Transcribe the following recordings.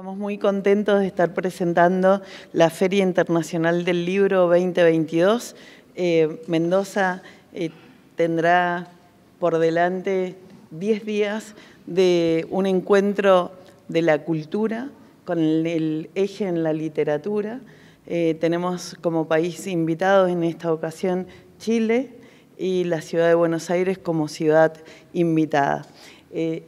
Estamos muy contentos de estar presentando la Feria Internacional del Libro 2022. Eh, Mendoza eh, tendrá por delante 10 días de un encuentro de la cultura con el eje en la literatura. Eh, tenemos como país invitado en esta ocasión Chile y la ciudad de Buenos Aires como ciudad invitada. Eh,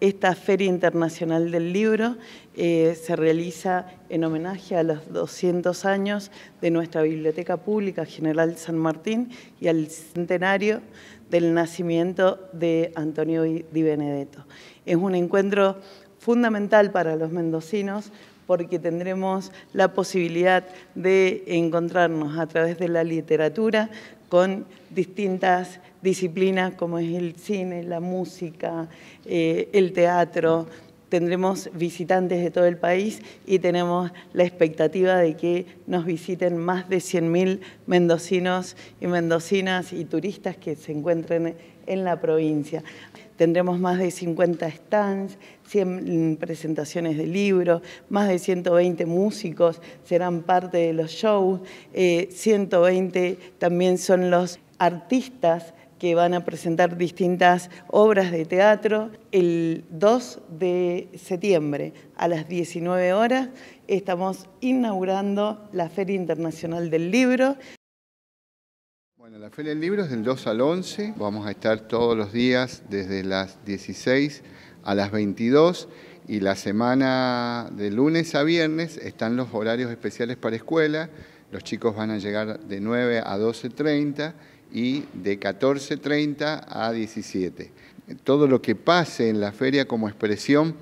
esta Feria Internacional del Libro eh, se realiza en homenaje a los 200 años de nuestra Biblioteca Pública General San Martín y al centenario del nacimiento de Antonio Di Benedetto. Es un encuentro fundamental para los mendocinos porque tendremos la posibilidad de encontrarnos a través de la literatura con distintas disciplinas como es el cine, la música, eh, el teatro, tendremos visitantes de todo el país y tenemos la expectativa de que nos visiten más de 100.000 mendocinos y mendocinas y turistas que se encuentren en la provincia. Tendremos más de 50 stands, 100 presentaciones de libros, más de 120 músicos serán parte de los shows, 120 eh, también son los artistas que van a presentar distintas obras de teatro. El 2 de septiembre a las 19 horas estamos inaugurando la Feria Internacional del Libro. Bueno, la Feria del Libro es del 2 al 11, vamos a estar todos los días desde las 16 a las 22 y la semana de lunes a viernes están los horarios especiales para escuela los chicos van a llegar de 9 a 12.30 y de 14.30 a 17. Todo lo que pase en la feria como expresión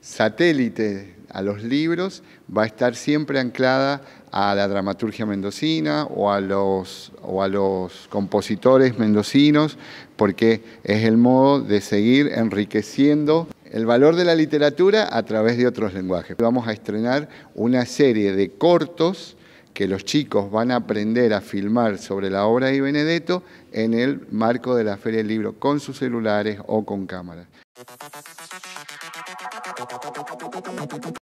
satélite a los libros va a estar siempre anclada a la dramaturgia mendocina o a los, o a los compositores mendocinos, porque es el modo de seguir enriqueciendo el valor de la literatura a través de otros lenguajes. Vamos a estrenar una serie de cortos que los chicos van a aprender a filmar sobre la obra de Benedetto en el marco de la Feria del Libro, con sus celulares o con cámaras.